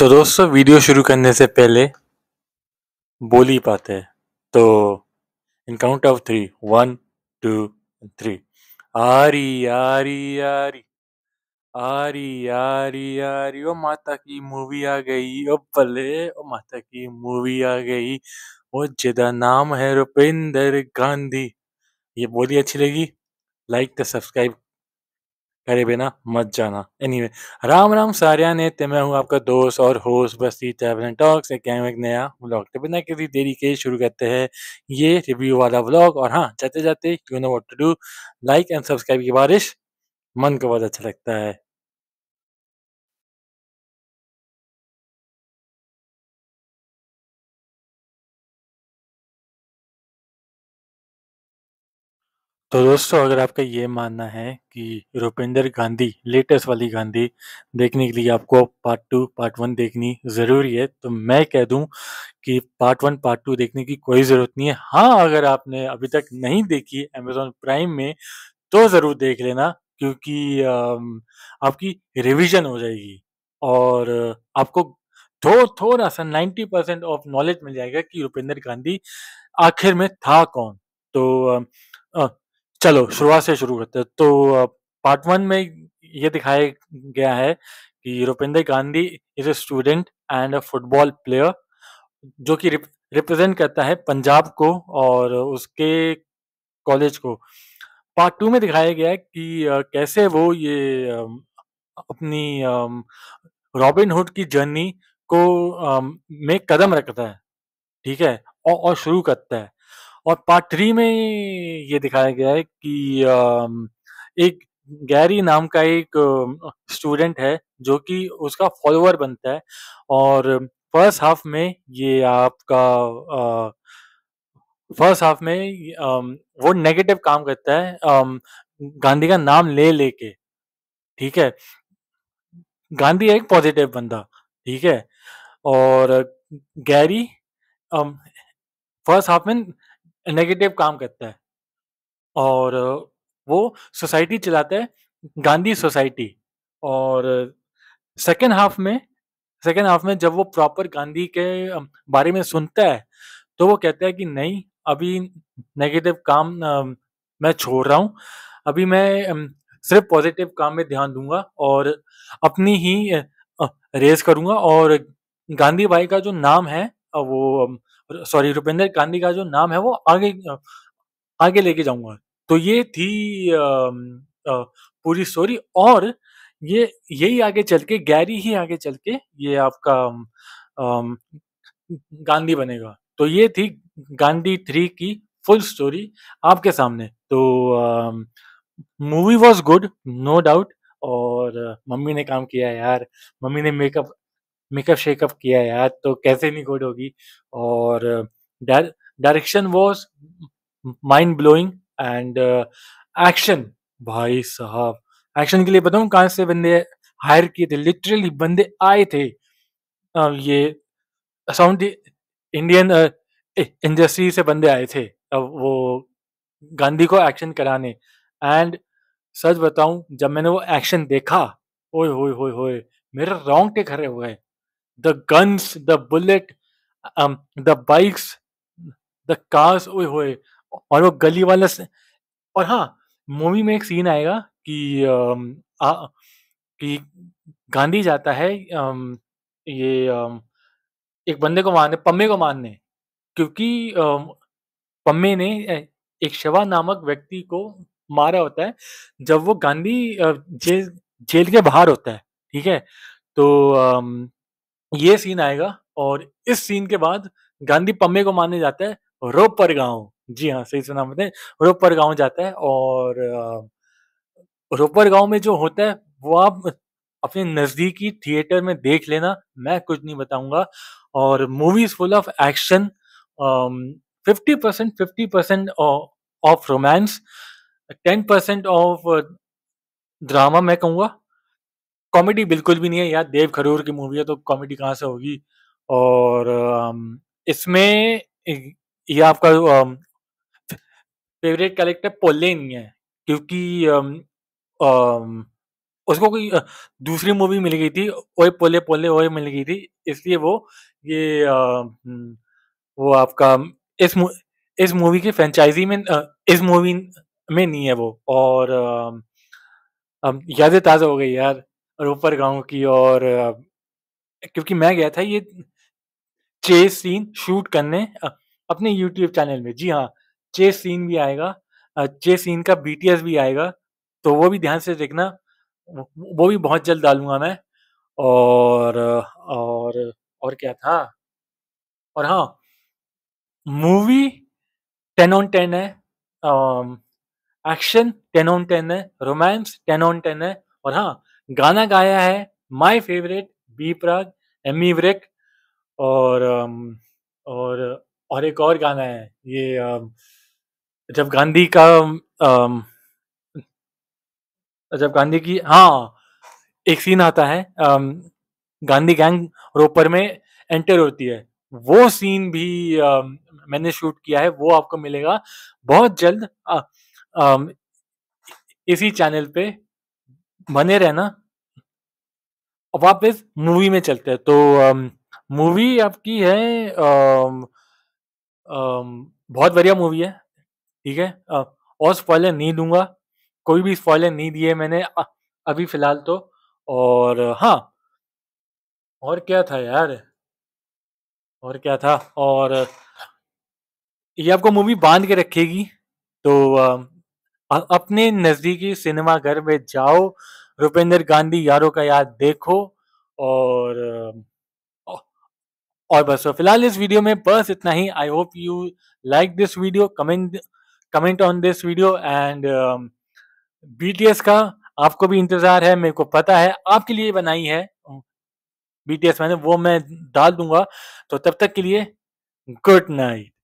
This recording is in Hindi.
तो दोस्तों वीडियो शुरू करने से पहले बोल ही पाते हैं तो in count of three one two three आरी आरी आरी आरी आरी आरी ओ माता की मूवी आ गई ओ पले ओ माता की मूवी आ गई ओ जिदा नाम है रुपिंदर गांधी ये बोली अच्छी लगी लाइक तो सब्सक्राइब करे बिना मत जाना एनीवे anyway, राम राम सारिया ने ते मैं हूँ आपका दोस्त और होस्ट बस्ती ट्रैवल टॉक्स एक एक नया ब्लॉग तो बिना किसी देरी के शुरू करते हैं ये रिव्यू वाला ब्लॉग और हाँ जाते जाते you know what to do like and subscribe की बारिश मन को बहुत अच्छा लगता है तो दोस्तों अगर आपका ये मानना है कि रुपेंद्र गांधी लेटेस्ट वाली गांधी देखने के लिए आपको पार्ट टू पार्ट वन देखनी ज़रूरी है तो मैं कह दूं कि पार्ट वन पार्ट टू देखने की कोई ज़रूरत नहीं है हाँ अगर आपने अभी तक नहीं देखी अमेजोन प्राइम में तो ज़रूर देख लेना क्योंकि आपकी रिविज़न हो जाएगी और आपको थो थोड़ा सा नाइन्टी परसेंट ऑफ नॉलेज मिल जाएगा कि रुपेंद्र गांधी आखिर में था कौन तो चलो शुरुआत से शुरू करते हैं तो पार्ट वन में ये दिखाया गया है कि Rupinder Gandhi is a student and a football player जो कि रिप्रेजेंट करता है पंजाब को और उसके कॉलेज को पार्ट टू में दिखाया गया है कि कैसे वो ये अपनी रॉबिनहुड की जर्नी को में कदम रखता है ठीक है और शुरू करता है और पार्ट थ्री में ये दिखाया गया है कि एक गैरी नाम का एक स्टूडेंट है जो कि उसका फॉलोअर बनता है और फर्स्ट हाफ में ये आपका फर्स्ट हाफ में वो नेगेटिव काम करता है गांधी का नाम ले लेके ठीक है गांधी है एक पॉजिटिव बंदा ठीक है और गैरी फर्स्ट हाफ में नेगेटिव काम करता है और वो सोसाइटी चलाता है गांधी सोसाइटी और सेकेंड हाफ में सेकेंड हाफ में जब वो प्रॉपर गांधी के बारे में सुनता है तो वो कहता है कि नहीं अभी नेगेटिव काम मैं छोड़ रहा हूँ अभी मैं सिर्फ पॉजिटिव काम में ध्यान दूंगा और अपनी ही रेस करूंगा और गांधी भाई का जो नाम है वो सॉरी रुपेंद्र गांधी का जो नाम है वो आगे आगे लेके जाऊंगा तो ये थी आ, आ, पूरी स्टोरी और ये यही आगे चल के गैरी ही आगे चल के ये आपका आ, गांधी बनेगा तो ये थी गांधी थ्री की फुल स्टोरी आपके सामने तो movie was good no doubt और मम्मी ने काम किया यार मम्मी ने मेकअप मेकअप शेकअप किया यार तो कैसे नहीं गुड होगी और direction was mind blowing and action भाई साहब एक्शन के लिए बताऊँ कहाँ से बंदे हायर किए थे लिटरली बंदे आए थे uh, ये साउंड इंडियन इंडस्ट्री से बंदे आए थे uh, वो गांधी को एक्शन कराने एंड सच बताऊं जब मैंने वो एक्शन देखा ओए होए होए होए मेरे रोंगटे खड़े हुए the guns, the bullet, um, the bikes, the cars, ओए होए और वो गली वाला से, और हाँ मूवी में एक सीन आएगा कि um, आ, कि गांधी जाता है um, ये um, एक बंदे को मारने पम्मे को मारने क्योंकि um, पम्मे ने एक शवा नामक व्यक्ति को मारा होता है जब वो गांधी जेल जेल के बाहर होता है ठीक है तो um, ये सीन आएगा और इस सीन के बाद गांधी पम्मे को मारने जाता है रोपर गांव जी हाँ सही सुना मैंने रोपर गांव जाता है और रोपर गांव में जो होता है वो आप अपने नजदीकी थिएटर में देख लेना मैं कुछ नहीं बताऊंगा और movies full of action fifty percent fifty percent of romance ten percent of drama मैं कहूंगा कॉमेडी बिल्कुल भी नहीं है यार देव खरूर की मूवी है तो कॉमेडी कहाँ से होगी और इसमें ये आपका फेवरेट कैरेक्टर पोले नहीं है क्योंकि उसको कोई दूसरी मूवी मिल गई थी ओए पोले पोले ओए मिल गई थी इसलिए वो ये हम्म, वो आपका इस इस मूवी की फ्रेंचाइजी में इस मूवी में नहीं है वो और यादें ताज़ा हो गई यार रोपर गांव की और क्योंकि मैं गया था ये चेस सीन शूट करने अपने यूट्यूब चैनल में जी हाँ चेस सीन भी आएगा चेस सीन का बीटीएस भी आएगा तो वो भी ध्यान से देखना वो भी बहुत जल्द डालूंगा मैं और और और क्या था और हाँ मूवी टेन ऑन टेन है एक्शन टेन ऑन टेन है रोमांस टेन ऑन टेन है और हाँ गाना गाया है माय फेवरेट बी प्राग एम वरेक और um, और और एक और गाना है ये um, जब गांधी का um, जब गांधी की हाँ एक सीन आता है गांधी गैंग रोपर में एंटर होती है वो सीन भी मैंने शूट किया है वो आपको मिलेगा बहुत जल्द आ, आ, इसी चैनल पे बने रहना अब वापस मूवी में चलते हैं तो मूवी आपकी है आ, आ, बहुत बढ़िया मूवी है ठीक है आ, और स्पॉयलर नहीं दूंगा कोई भी स्पॉयलर नहीं दिए मैंने आ, अभी फिलहाल तो और हाँ और क्या था यार और क्या था और ये आपको मूवी बांध के रखेगी तो आ, अपने नज़दीकी सिनेमा घर में जाओ रुपेंद्र गांधी यारों का यार देखो और और बस तो फिलहाल इस वीडियो में बस इतना ही I hope you like this video comment comment on this video and BTS का आपको भी इंतजार है मेरे को पता है आपके लिए बनाई है बीटीएस मैंने वो मैं डाल दूंगा तो तब तक के लिए गुड नाइट